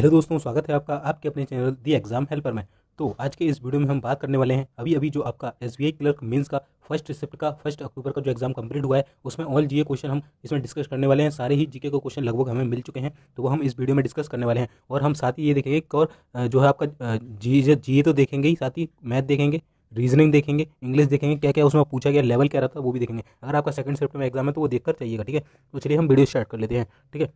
hello दोस्तों स्वागत है आपका आपके अपने चैनल दी एग्जाम हेल्पर में तो आज के इस वीडियो में हम बात करने वाले हैं अभी अभी जो आपका S B I clerk means का फर्स्ट शिफ्ट का फर्स्ट अक्टूबर का जो एग्जाम कंप्लीट हुआ है उसमें ऑल जीए क्वेश्चन हम इसमें डिस्कस करने वाले हैं सारे ही जीके को क्वेश्चन लगभग हमें मिल चुके हैं तो वो हम इस वीडियो में डिस्कस करने वाले हैं और हम साथ ही ये देखेंगे एक और जो है आपका जी जी तो देखेंगे ही साथ ही मैथ देखेंगे रीजनिंग देखेंगे इंग्लिश देखेंगे क्या क्या उसमें पूछा गया लेवल क्या रहा था वो भी देखेंगे अगर आपका सेकंड शिफ्ट में एग्जाम है तो वो देखकर चाहिएगा ठीक है तो चलिए हम वीडियो स्टार्ट कर लेते हैं ठीक है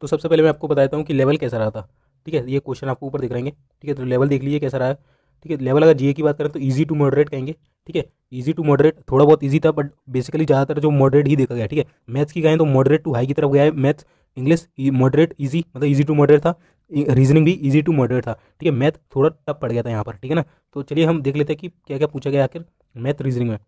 तो सबसे पहले मैं आपको बता देता हूँ कि लेवल कैसा रहा था ठीक है ये क्वेश्चन आपको ऊपर दिख रहेंगे ठीक है तो लेवल देख लीजिए कैसा रहा है ठीक है लेवल अगर जीए की बात करें तो ईजी टू मॉडरेट कहेंगे ठीक है ईजी टू मॉडरेट थोड़ा बहुत ईजी था बट बेसिकली ज़्यादातर जो मॉडरेट ही देखा गया ठीक है मैथ्स की कहें तो मॉडरेट टू हाई की तरफ गया है मैथ्स इंग्लिश मॉडरेट ईजी मतलब ईजी टू मॉडरेट था रीजनिंग e, भी ईजी टू मॉडरेट था ठीक है मैथ थोड़ा टफ पड़ गया था यहाँ पर ठीक है ना तो चलिए हम देख लेते हैं कि क्या क्या पूछा गया आखिर मैथ रीजनिंग में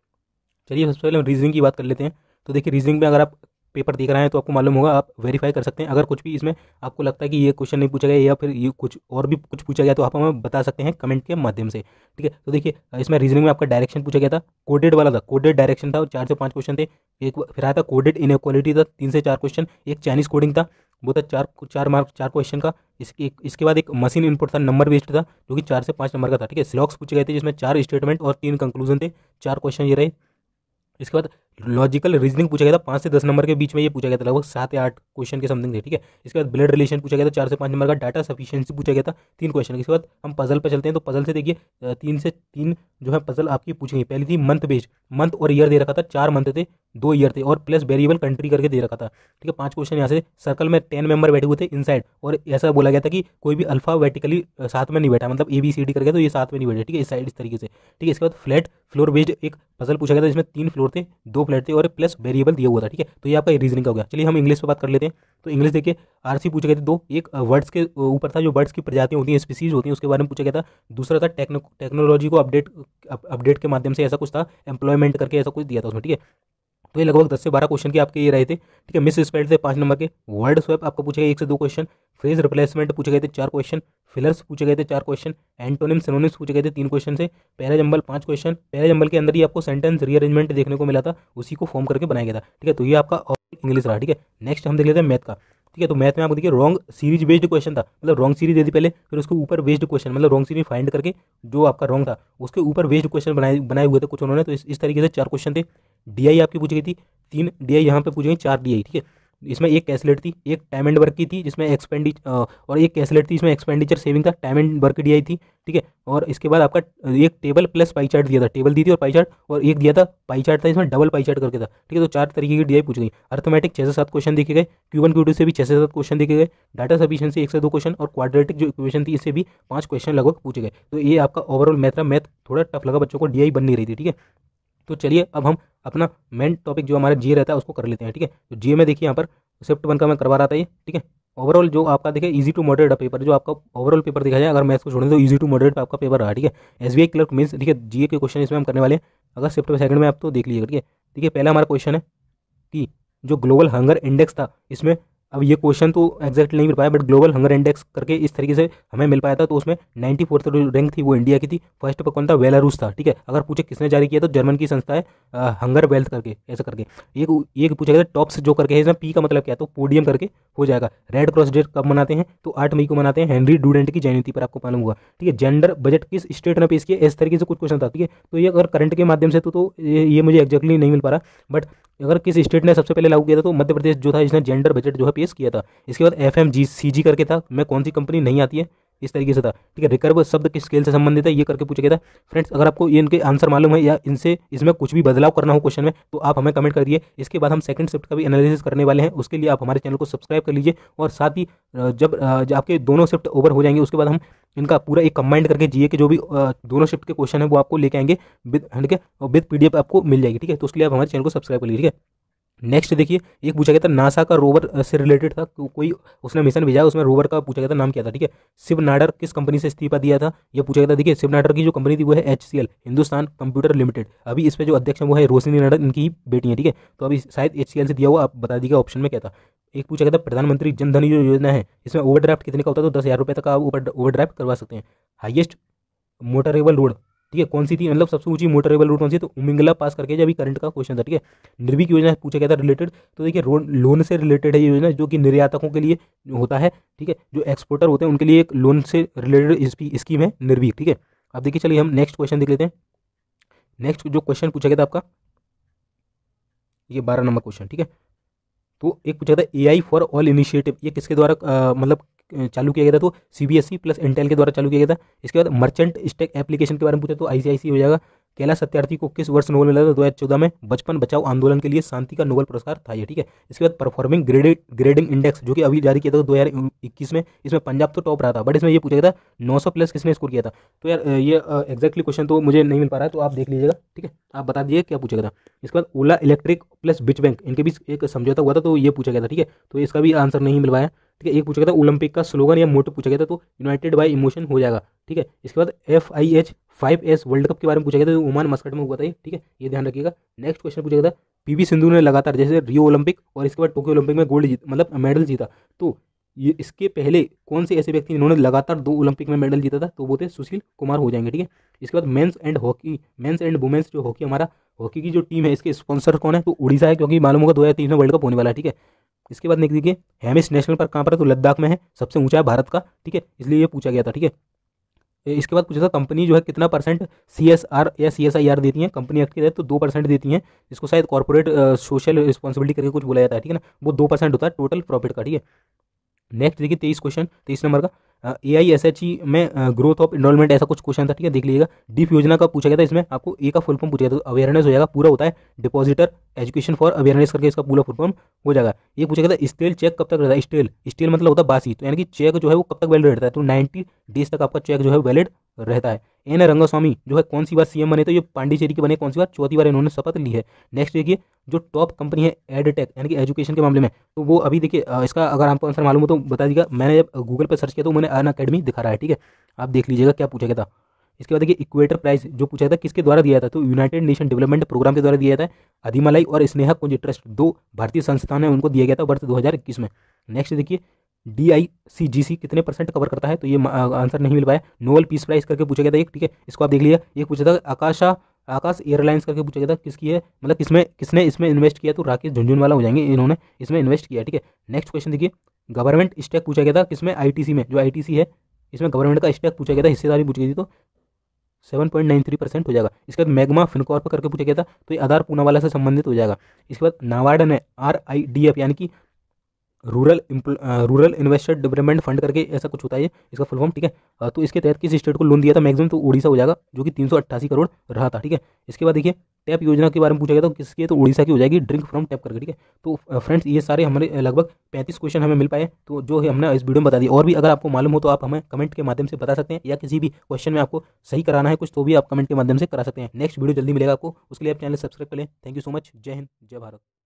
चलिए सबसे पहले हम रीजनिंग की बात कर लेते हैं तो देखिए रीजनिंग में अगर आप पेपर देख रहे हैं तो आपको मालूम होगा आप वेरीफाई कर सकते हैं अगर कुछ भी इसमें आपको लगता है कि ये क्वेश्चन नहीं पूछा गया या फिर ये कुछ और भी कुछ पूछा गया तो आप हमें बता सकते हैं कमेंट के माध्यम से ठीक है तो देखिए इसमें रीजनिंग में आपका डायरेक्शन पूछा गया था कोडेड वाला था कोडेड डायरेक्शन था चार से पाँच क्वेश्चन थे एक फिर आया था कोडेड इन था तीन से चार क्वेश्चन एक चाइनीज कोडिंग था वो था चार चार मार्क चार क्वेश्चन का इसके इसके बाद एक मशीन इनपुट था नंबर बेस्ड था जो कि चार से पाँच नंबर का था ठीक है स्लॉक्स पूछे गए थे जिसमें चार स्टेटमेंट और तीन कंक्लूजन थे चार क्वेश्चन ये रहे इसके बाद लॉजिकल रीजनिंग पूछा गया था पाँच से दस नंबर के बीच में ये पूछा गया था लगभग सात या आठ क्वेश्चन के समथिंग थे ठीक है इसके बाद ब्लड रिलेशन पूछा गया था चार से पाँच नंबर का डाटा सफिशियंसी पूछा गया था तीन क्वेश्चन इसके बाद हम पजल पर चलते हैं तो पजल से देखिए तीन से तीन जो है पजल आपकी पूछी गई पहली थी मंथ बेस्ड मंथ और ईयर दे रखा था चार मंथ थे दो ईयर थे और प्लस वेरिएबल कंट्री करके दे रखा था ठीक है पांच क्वेश्चन यहाँ से सर्कल में टेन मेंबर बैठे हुए थे इनसाइड और ऐसा बोला गया था कि कोई भी अल्फावेटिकली साथ में नहीं बैठा मतलब ए बी सी डी करके तो ये साथ में नहीं बैठे ठीक है इस साइड इस तरीके से ठीक है इसके बाद फ्लैट फ्लोर बेस्ड एक पजल पूछा गया था जिसमें तीन फ्लोर थे दो दो प्लेट थे और प्लस वेरिएबल दिया हुआ था ठीक है तो ये आपका रीजनिंग का हो गया चलिए हम इंग्लिश पर बात कर लेते हैं तो इंग्लिश देखिए आर सी पूछे गए थे दो एक वर्ड्स के ऊपर था जो वर्ड्स की प्रजातियाँ होती हैं स्पीसीज होती हैं उसके बारे में पूछा गया था दूसरा था टेक्नो टेक्नोलॉजी को अपडेट अपडेट के माध्यम से ऐसा कुछ था एम्प्लॉयमेंट करके ऐसा कुछ दिया था उसमें ठीक है तो ये लगभग दस से बारह क्वेश्चन के आपके ये रहे थे ठीक है मिस स्पेल्ड थे पाँच नंबर के वर्ड स्वैप आपको पूछे गए एक से दो क्वेश्चन फ्रेज रिप्लेसमेंट पूछे गए थे चार क्वेश्चन फिलर्स पूछे गए थे चार क्वेश्चन एंटोनिम सिनोनिम्स पूछे गए थे तीन क्वेश्चन से पहला जंबल पाँच क्वेश्चन पहले जंबल के अंदर ही आपको सेंटेंस रीअरेंजमेंट देखने को मिला था उसी को फॉर्म करके बनाया गया था ठीक है तो ये आपका इंग्लिश रहा ठीक है नेक्स्ट हम देख लेते हैं मैथ का ठीक है तो मैथ में आपको देखिए रॉन्ग सीरीज बेस्ड क्वेश्चन था मतलब रॉन्ग सीरीज दे दी पहले फिर उसके ऊपर बेस्ड क्वेश्चन मतलब रॉन्ग सीरीज फाइंड करके जो आपका रॉन्ग था उसके ऊपर बेस्ड क्वेश्चन बनाए बनाए हुए थे कुछ उन्होंने तो इस, इस तरीके से चार क्वेश्चन थे डी आपकी पूछी गई थी तीन डी आई यहाँ पर पूछी गई चार डी ठीक है इसमें एक कैसलेट थी एक टाइम एंड वर्क की थी जिसमें एक्सपेंडिच और एक कैसलेट थी इसमें एक्सपेंडिचर सेविंग था time and work D I थी ठीक है और इसके बाद आपका एक टेबल प्लस पाई चार्ट दिया था टेबल दी थी और पाई चार्ट और एक दिया था पाई चार्ट था इसमें डबल पाई चार्ट करके था ठीक है तो चार तरीके की डी आई पूछ गई अर्थमेटिक छः से सात क्वेश्चन देखे गए क्यू वन क्यू टू से भी छः से सात क्वेश्चन देखे गए डाटा सफिशियंसी एक से दो क्वेश्चन और क्वाड्रेटिक जो इक्वेशन थी इससे भी पाँच क्वेश्चन लगभग पूछे गए तो ये आपका ओवरऑल मैथ था मैथ थोड़ा टफ लगा बच्चों को डी आई बन नहीं रही थी ठीक है तो चलिए अब हम अपना मेन टॉपिक जो हमारा जीए रहता है उसको कर लेते हैं ठीक है तो जीए में देखिए यहाँ पर स्विफ्ट वन का मैं करवा रहा था ये ठीक है ओवरऑल जो आपका देखिए इजी टू मॉडरेट पेपर जो आपका ओवरऑल पेपर दिखाया जाए अगर मैथ्स को छोड़ें तो इजी टू मॉडरेट आपका पेपर रहा ठीक है एस बी क्लर्क मीन्स देखिए जीए के क्वेश्चन इसमें हम करने वाले हैं अगर स्विफ्ट सेकंड में आप तो देख लीजिएगा ठीक है ठीक है पहला हमारा क्वेश्चन है कि जो ग्लोबल हंगर इंडेक्स था इसमें अब ये क्वेश्चन तो एक्जैक्ट नहीं मिल पाया बट ग्लोबल हंगर इंडेक्स करके इस तरीके से हमें मिल पाया था तो उसमें नाइन्टी फोर्थ रैंक थी वो इंडिया की थी फर्स्ट पर कौन था वेलारूस था ठीक है अगर पूछे किसने जारी किया तो जर्मन की संस्था है आ, हंगर वेल्थ करके ऐसा करके ये ये पूछा गया टॉप्स जो करके है इसमें पी का मतलब क्या तो पोडियम करके हो जाएगा रेड क्रॉस डे कब मनाते हैं तो आठ मई को मनाते हैं हेनरी डूडेंट की जयंती पर आपको मालूम हुआ ठीक है जेंडर बजट किस स्टेट ने पेश किया इस तरीके से कुछ क्वेश्चन था ठीक है तो ये अगर करंट के माध्यम से तो, तो ये मुझे एक्जैक्टली नहीं मिल पा रहा बट अगर किस स्टेट ने सबसे पहले लागू किया था तो मध्य प्रदेश जो था इसने जेंडर बजट जो है पेश किया था इसके बाद एफ एम जी सी जी करके था मैं कौन सी कंपनी नहीं आती है इस तरीके से था ठीक है रिकर्व शब्द किस स्केल से संबंधित है ये करके पूछा गया था फ्रेंड्स अगर आपको इनके आंसर मालूम है या इनसे इसमें कुछ भी बदलाव करना हो क्वेश्चन में तो आप हमें कमेंट कर दिए इसके बाद हम सेकंड शिफ्ट का भी एनालिसिस करने वाले हैं उसके लिए आप हमारे चैनल को सब्सक्राइब कर लीजिए और साथ ही जब आपके दोनों शिफ्ट ओवर हो जाएंगे उसके बाद हम इनका पूरा एक कंबाइंड करके जीए के जो भी दोनों शिफ्ट के क्वेश्चन है वो आपको लेके आएंगे विद ठीक है और विद पीडीएफ आपको मिल जाएगी ठीक है तो उसके लिए आप हमारे चैनल को सब्सक्राइब कर लीजिए ठीक है नेक्स्ट देखिए एक पूछा गया था नासा का रोवर से रिलेटेड था कोई उसने मिशन भेजा उसमें रोवर का पूछा गया था नाम क्या था ठीक है शिव नाडर किस कंपनी से इस्तीफा दिया था यह पूछा गया था देखिए शिव नाडर की जो कंपनी थी वो है एच हिंदुस्तान कंप्यूटर लिमिटेड अभी इस पर जो अध्यक्ष हैं वो है रोशनी नाडर इनकी बेटी है ठीक है तो अभी शायद एच से दिया हुआ आप बता दीजिए ऑप्शन में क्या था एक पूछा गया था प्रधानमंत्री जनधन जो योजना है इसमें ओवरड्राफ्ट कितने का होता है तो दस हज़ार रुपये तक आप ओवरड्राफ्ट करवा सकते हैं हाइएस्ट मोटरेबल रोड ठीक है कौन सी थी मतलब सबसे ऊंची मोटरेबल रोड कौन सी तो उमिंगला पास करके जब करंट का क्वेश्चन था ठीक है निर्भीक योजना पूछा गया था रिलेटेड तो देखिए लोन से रिलेटेड है योजना जो कि निर्यातकों के लिए होता है ठीक है जो एक्सपोर्टर होते हैं उनके लिए एक लोन से रिलेटेड स्कीम है निर्भीक ठीक है अब देखिए चलिए हम नेक्स्ट क्वेश्चन देख लेते हैं नेक्स्ट जो क्वेश्चन पूछा गया था आपका ये बारह नंबर क्वेश्चन ठीक है तो एक पूछा था A I for all initiative ये किसके द्वारा मतलब चालू किया गया था तो सी प्लस इंटेल के द्वारा चालू किया गया था इसके बाद मर्चेंट स्टेक एप्लीकेशन के बारे में पूछा तो आईसीआईसी हो जाएगा कैला सत्यार्थी को किस वर्ष नोबल मिला था दो हज़ार चौदह में बचपन बचाओ आंदोलन के लिए शांति का नोबल पुरस्कार था ये ठीक है इसके बाद परफॉर्मिंग ग्रेडिंग ग्रेडिंग इंडेक्स जो कि अभी जारी किया था तो दो हज़ार इक्कीस में इसमें पंजाब तो टॉप रहा था बट इसमें ये पूछा गया था नौ सौ प्लस किसने स्कोर किया था तो यार ये एक्जैक्टली क्वेश्चन तो मुझे नहीं मिल पा रहा है तो आप देख लीजिएगा ठीक है आप बता दीजिए क्या पूछा गया था इसके बाद ओला इलेक्ट्रिक प्लस बिच बैंक इनके बीच एक समझौता हुआ था तो ये पूछा गया था ठीक है तो इसका भी आंसर नहीं मिल पाया ठीक है एक पूछा गया था ओलंपिक का स्लोगन या मोटो पूछा गया था तो यूनाइटेड बाय इमोशन हो जाएगा ठीक है इसके बाद F I H five S world cup के बारे में पूछा गया था ओमान मस्कट में हुआ था ठीक है ये ध्यान रखिएगा नेक्स्ट क्वेश्चन पूछा गया था पीवी सिंधु ने लगातार जैसे रियो ओलंपिक और इसके बाद टोक्यो ओलंपिक में गोल्ड जीत मतलब मेडल जीता तो ये इसके पहले कौन से ऐसे व्यक्ति जिन्होंने लगातार दो ओलंपिक में मेडल जीता था तो वो थे सुशील कुमार हो जाएंगे ठीक है इसके बाद men's and hockey men's and women's जो हॉकी हमारा हॉकी की जो टीम है इसके स्पॉन्सर कौन है तो उड़ीसा है क्योंकि मालूम होगा दो हज़ार तीन में वर्ल्ड कप होने वाला है ठीक है इसके बाद देख देखिए हेमिस नेशनल पार्क कहाँ पर है तो लद्दाख में है सबसे ऊंचा है भारत का ठीक है इसलिए ये पूछा गया था ठीक है इसके बाद पूछा था कंपनी जो है कितना परसेंट सी एस आर या सी एस आई आर देती है कंपनी एक्ट के तहत तो दो परसेंट देती है इसको शायद कॉर्पोरेट सोशल रिस्पॉन्सिबिलिटी करके कुछ बोला जाता है ठीक है ना वो दो परसेंट होता है टोटल प्रॉफिट का ठीक है नेक्स्ट देखिए तेईस क्वेश्चन तेईस नंबर का ए आई एस एच ई में ग्रोथ ऑफ इनरोलमेंट ऐसा कुछ क्वेश्चन था ठीक है देख लीजिएगा डीप योजना का पूछा गया था इसमें आपको ए का फुल फॉर्म पूछा गया था अवेयरनेस तो हो जाएगा पूरा होता है डिपॉजिटर एजुकेशन फॉर अवेयरनेस करके इसका पूरा फुल फॉर्म हो जाएगा ये पूछा गया था स्टेल चेक कब तक रहता है स्टेल स्टेल मतलब होता है बासी तो यानी कि चेक जो है वो कब तक वैलिड रहता है तो नाइनटी डेज तक आपका चेक जो है वैलिड रहता है एन रंगास्वामी जो है कौन सी बार सीएम बने तो ये पांडिचेरी के बने कौन सी बार चौथी बार इन्होंने शपथ ली है नेक्स्ट देखिए जो टॉप कंपनी है एडटेक यानी कि एजुकेशन के मामले में तो वो अभी देखिए इसका अगर आपको आंसर मालूम हो तो बता दीजिएगा मैंने जब गूगल पर सर्च किया तो मैंने अन अकेडमी दिखा रहा है ठीक है आप देख लीजिएगा क्या पूछा गया था इसके बाद देखिए इक्वेटर प्राइज जो पूछा था किसके द्वारा दिया था तो यूनाइटेड नेशन डेवलपमेंट प्रोग्राम के द्वारा दिया था अधिमलाई और स्नेहा कुंज ट्रस्ट दो भारतीय संस्थान है उनको दिया गया था वर्ष दो में नेक्स्ट देखिए डी आई सी जी सी कितने परसेंट कवर करता है तो ये आंसर नहीं मिल पाया नोवल पीस प्राइस करके पूछा गया था एक ठीक है इसको आप देख लिया ये पूछा था आकाशा आकाश एयरलाइंस करके पूछा गया था किसकी है मतलब किसमें किसने इसमें इन्वेस्ट किया तो राकेश झुंझुनवाला हो जाएंगे इन्होंने इसमें इन्वेस्ट किया ठीक है नेक्स्ट क्वेश्चन देखिए गवर्नमेंट स्टेक पूछा गया था किसमें आईटीसी में जो आईटीसी है इसमें गवर्नमेंट का स्टेक पूछा गया था हिस्सेदारी पूछी गई थी तो seven point nine three percent हो जाएगा इसके बाद मैगमा फिनकॉर्प करके पूछा गया था तो ये आधार पूनावाला से संबंधित हो जाएगा इसके बाद नाबार्ड ने आर आई डी एफ यानी कि rural rural investor development fund करके ऐसा कुछ होता है इसका फुल फॉर्म ठीक है तो इसके तहत किस स्टेट को लोन दिया था मैक्सिमम तो उड़ीसा हो जाएगा जो कि तीन करोड़ रहा था ठीक है इसके बाद देखिए टैप योजना के बारे में पूछा गया तो किसकी तो उड़ीसा की हो जाएगी ड्रिंक फ्रॉम टैप करके ठीक है तो फ्रेंड्स ये सारे हमारे लगभग पैंतीस क्वेश्चन हमें मिल पाए तो जो है हमने इस वीडियो में बता दिया और भी अगर आपको मालूम हो तो आप हमें कमेंट के माध्यम से बता सकते हैं या किसी भी क्वेश्चन में आपको सही कराना है कुछ तो भी आप कमेंट के माध्यम से करा सकते हैं नेक्स्ट वीडियो जल्दी मिलेगा आपको उसके लिए आप चैनल सब्सक्राइब करें थैंक यू सो मच जय हिंद जय भारत